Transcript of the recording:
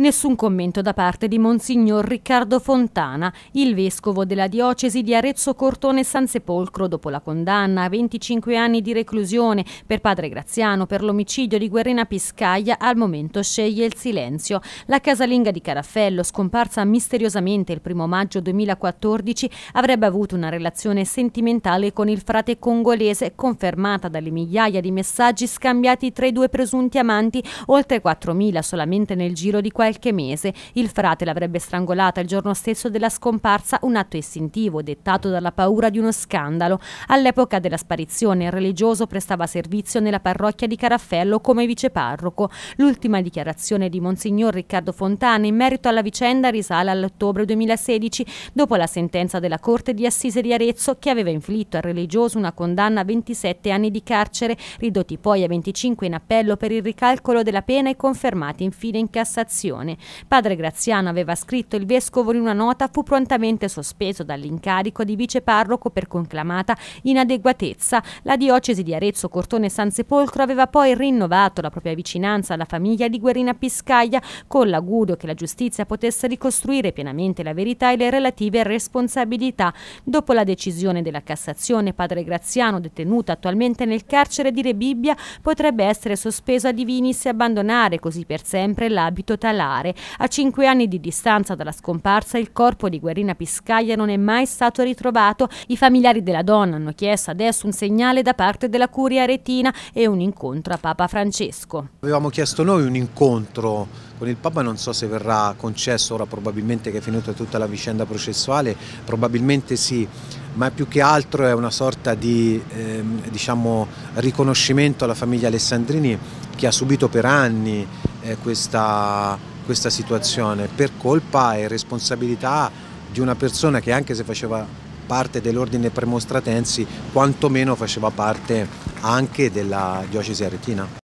Nessun commento da parte di Monsignor Riccardo Fontana, il vescovo della diocesi di Arezzo Cortone San Sepolcro, dopo la condanna a 25 anni di reclusione per padre Graziano per l'omicidio di Guerrina Piscaglia, al momento sceglie il silenzio. La casalinga di Caraffello, scomparsa misteriosamente il 1 maggio 2014, avrebbe avuto una relazione sentimentale con il frate congolese, confermata dalle migliaia di messaggi scambiati tra i due presunti amanti, oltre 4.000 solamente nel giro di 40 qualche mese. Il frate l'avrebbe strangolata il giorno stesso della scomparsa, un atto istintivo dettato dalla paura di uno scandalo. All'epoca della sparizione il religioso prestava servizio nella parrocchia di Caraffello come viceparroco. L'ultima dichiarazione di Monsignor Riccardo Fontana in merito alla vicenda risale all'ottobre 2016, dopo la sentenza della Corte di Assise di Arezzo che aveva inflitto al religioso una condanna a 27 anni di carcere, ridotti poi a 25 in appello per il ricalcolo della pena e confermati infine in Cassazione situazione. Padre Graziano aveva scritto il vescovo in una nota fu prontamente sospeso dall'incarico di viceparroco per conclamata inadeguatezza. La diocesi di Arezzo Cortone San Sepolcro aveva poi rinnovato la propria vicinanza alla famiglia di Guerina Piscaglia con l'augurio che la giustizia potesse ricostruire pienamente la verità e le relative responsabilità. Dopo la decisione della Cassazione, padre Graziano, detenuto attualmente nel carcere di Rebibbia, potrebbe essere sospeso a divinis e abbandonare così per sempre l'abito talà militare. A cinque anni di distanza dalla scomparsa, il corpo di Guerrina Piscaglia non è mai stato ritrovato. I familiari della donna hanno chiesto adesso un segnale da parte della curia retina e un incontro a Papa Francesco. Avevamo chiesto noi un incontro con il Papa non so se verrà concesso ora probabilmente che è finita tutta la vicenda processuale, probabilmente sì, ma più che altro è una sorta di ehm, diciamo, riconoscimento alla famiglia Alessandrini che ha subito per anni eh, questa questa situazione per colpa e responsabilità di una persona che anche se faceva parte dell'ordine premostratensi quantomeno faceva parte anche della diocesi aretina.